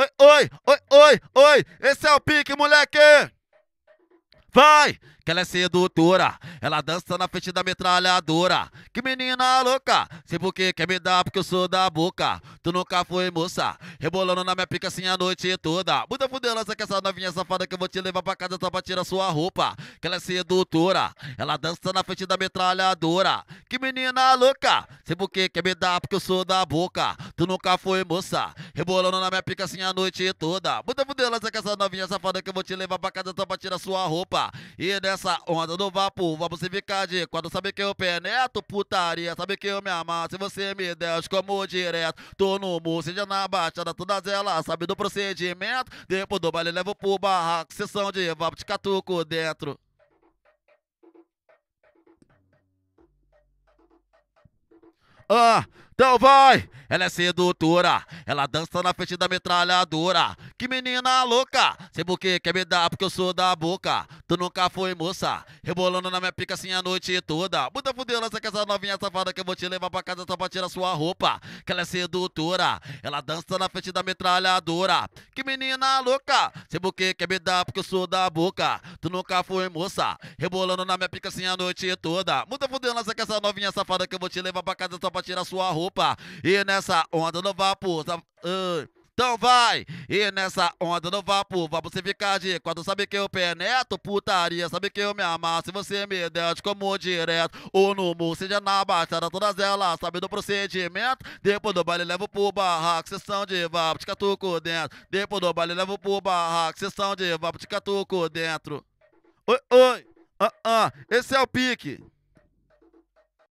oi, oi, oi, oi, oi. Esse é o pique, moleque. Vai! Que ela é sedutora, ela dança na frente da metralhadora. Que menina louca, sei por que quer me dar, porque eu sou da boca. Tu nunca foi moça, rebolando na minha pica assim a noite toda. Muita fudelança que essa novinha safada que eu vou te levar pra casa só pra tirar sua roupa. Que ela é sedutora, ela dança na frente da metralhadora. Que menina louca, Sei por que quer me dar, porque eu sou da boca. Tu nunca foi moça. Rebolando na minha pica assim a noite toda. Muita fudelança com essa novinha safada que eu vou te levar pra casa só pra tirar sua roupa. E nessa onda do vapor, vamos ficar de quando sabe que eu penetro, putaria. Sabe que eu me amasse. Se você me der, eu te como direto. Tô no moço seja na baixada, todas elas sabe do procedimento. Depois do baile, levo pro barraco, sessão de vapo, te catuco dentro. Ah, então vai! ela é sedutora, ela dança na frente da metralhadora. Que menina louca, sei por que quer me dar porque eu sou da boca. Tu nunca foi moça, rebolando na minha pica assim a noite toda. Muita fudelância com essa novinha safada que eu vou te levar pra casa só pra tirar sua roupa. Que ela é sedutora, ela dança na frente da metralhadora. Que menina louca, sei por que quer me dar porque eu sou da boca. Tu nunca foi moça, rebolando na minha pica assim a noite toda. Muita fudelância com essa novinha safada que eu vou te levar pra casa só pra tirar sua roupa. E nessa nessa onda do vapor. Então vai, e nessa onda do vapor, vá você ficar de quatro. Sabe que eu penetro, putaria, sabe que eu me amasse, Se você me der, eu te como direto. Ou no mu, seja na baixada, todas elas sabe do procedimento. Depois do baile, levo pro barraco, sessão de vapo, te catuco dentro. Depois do baile, levo pro barraco, sessão de vapo, te catuco dentro. Oi, oi, ah, uh ah, -uh. esse é o pique.